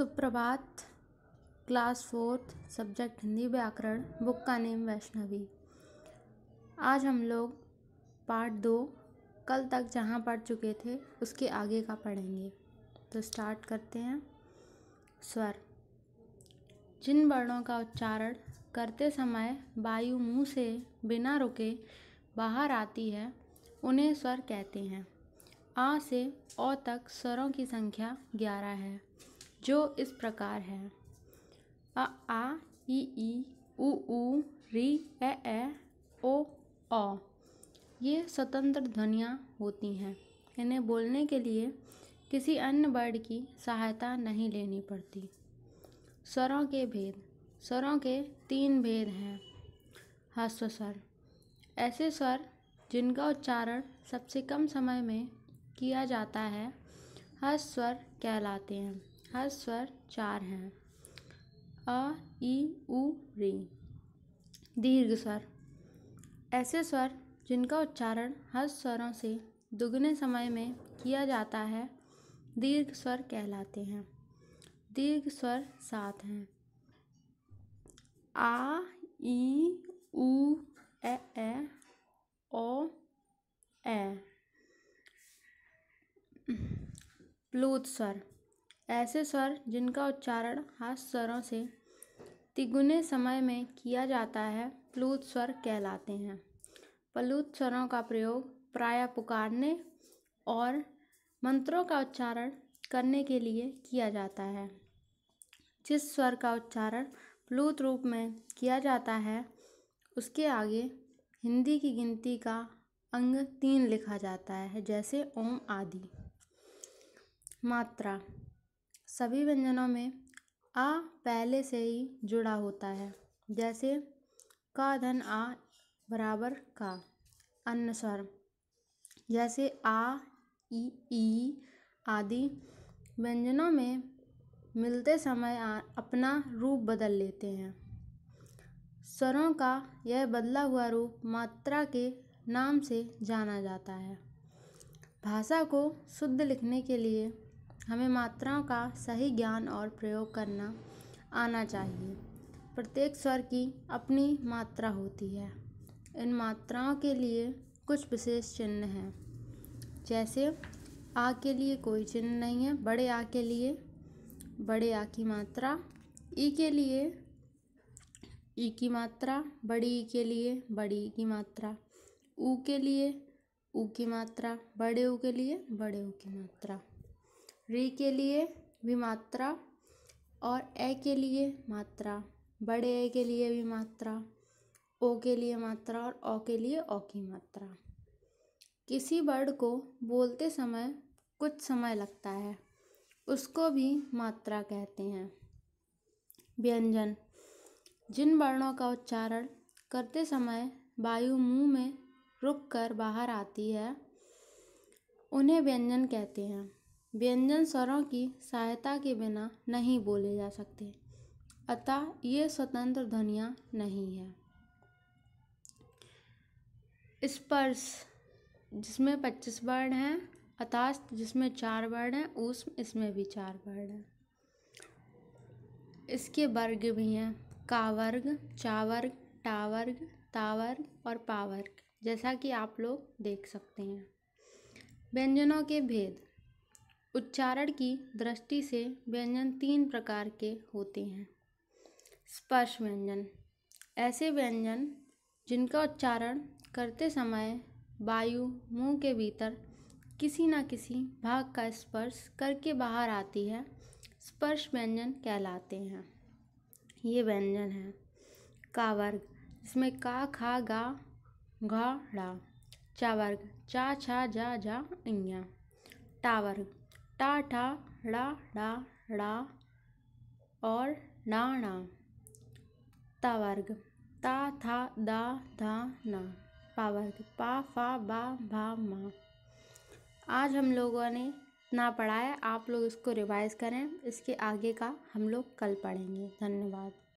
सुप्रभात class fourth subject Hindi व्याकरण book का नेम वैष्णवी आज हम लोग पार्ट दो कल तक जहाँ पढ़ चुके थे उसके आगे का पढ़ेंगे तो स्टार्ट करते हैं स्वर जिन वर्णों का उच्चारण करते समय वायु मुंह से बिना रुके बाहर आती है उन्हें स्वर कहते हैं आ से ओ तक स्वरों की संख्या ग्यारह है जो इस प्रकार है अ आ इ ई उ ऊ री ए ए ओ ओ ये स्वतंत्र ध्वनियाँ होती हैं इन्हें बोलने के लिए किसी अन्य वर्ड की सहायता नहीं लेनी पड़ती स्वरों के भेद स्वरों के तीन भेद हैं हस्व स्वर ऐसे स्वर जिनका उच्चारण सबसे कम समय में किया जाता है हस्व स्वर कहलाते हैं हर स्वर चार हैं अ ई उ री दीर्घ स्वर ऐसे स्वर जिनका उच्चारण हर स्वरों से दुगने समय में किया जाता है दीर्घ स्वर कहलाते हैं दीर्घ स्वर सात हैं आ ई उ ए ए ओ ए प्लूत स्वर ऐसे स्वर जिनका उच्चारण हास्य स्वरों से तिगुने समय में किया जाता है प्लूत स्वर कहलाते हैं प्लूत स्वरों का प्रयोग प्राय पुकारने और मंत्रों का उच्चारण करने के लिए किया जाता है जिस स्वर का उच्चारण प्लूत रूप में किया जाता है उसके आगे हिंदी की गिनती का अंग तीन लिखा जाता है जैसे ओम आदि मात्रा सभी व्यंजनों में आ पहले से ही जुड़ा होता है जैसे का धन आ बराबर का अन्य स्वर जैसे आ ई ई आदि व्यंजनों में मिलते समय अपना रूप बदल लेते हैं स्वरों का यह बदला हुआ रूप मात्रा के नाम से जाना जाता है भाषा को शुद्ध लिखने के लिए हमें मात्राओं का सही ज्ञान और प्रयोग करना आना चाहिए प्रत्येक स्वर की अपनी मात्रा होती है इन मात्राओं के लिए कुछ विशेष चिन्ह हैं जैसे आ के लिए कोई चिन्ह नहीं है बड़े आ के लिए बड़े आ की मात्रा ई के लिए ई की मात्रा बड़ी ई के लिए बड़ी ई की मात्रा ऊ के लिए ऊ की मात्रा बड़े ऊ के लिए बड़े ऊ की मात्रा री के लिए भी मात्रा और ए के लिए मात्रा बड़े ए के लिए भी मात्रा ओ के लिए मात्रा और ओ के लिए औ की मात्रा किसी वर्ड को बोलते समय कुछ समय लगता है उसको भी मात्रा कहते हैं व्यंजन जिन वर्णों का उच्चारण करते समय वायु मुंह में रुक कर बाहर आती है उन्हें व्यंजन कहते हैं व्यंजन स्वरों की सहायता के बिना नहीं बोले जा सकते अतः ये स्वतंत्र ध्वनियाँ नहीं है स्पर्श जिसमें पच्चीस वर्ड हैं अतास्त जिसमें चार वर्ड हैं उस इसमें भी चार वर्ड हैं इसके वर्ग भी हैं कावर्ग चावर्ग टावर्ग तावर्ग और पावर्ग जैसा कि आप लोग देख सकते हैं व्यंजनों के भेद उच्चारण की दृष्टि से व्यंजन तीन प्रकार के होते हैं स्पर्श व्यंजन ऐसे व्यंजन जिनका उच्चारण करते समय वायु मुंह के भीतर किसी न किसी भाग का स्पर्श करके बाहर आती है स्पर्श व्यंजन कहलाते हैं ये व्यंजन है का वर्ग इसमें का खा गा घा चावर्ग चा वर्ग चा छा जा जा इंग टावर्ग टा ठा ड़ा ड़ा ड़ा और ना ना ता वर्ग ता था दा धा ना पा वर्ग पा फा बा भा मा आज हम लोगों ने इतना पढ़ा है आप लोग इसको रिवाइज़ करें इसके आगे का हम लोग कल पढ़ेंगे धन्यवाद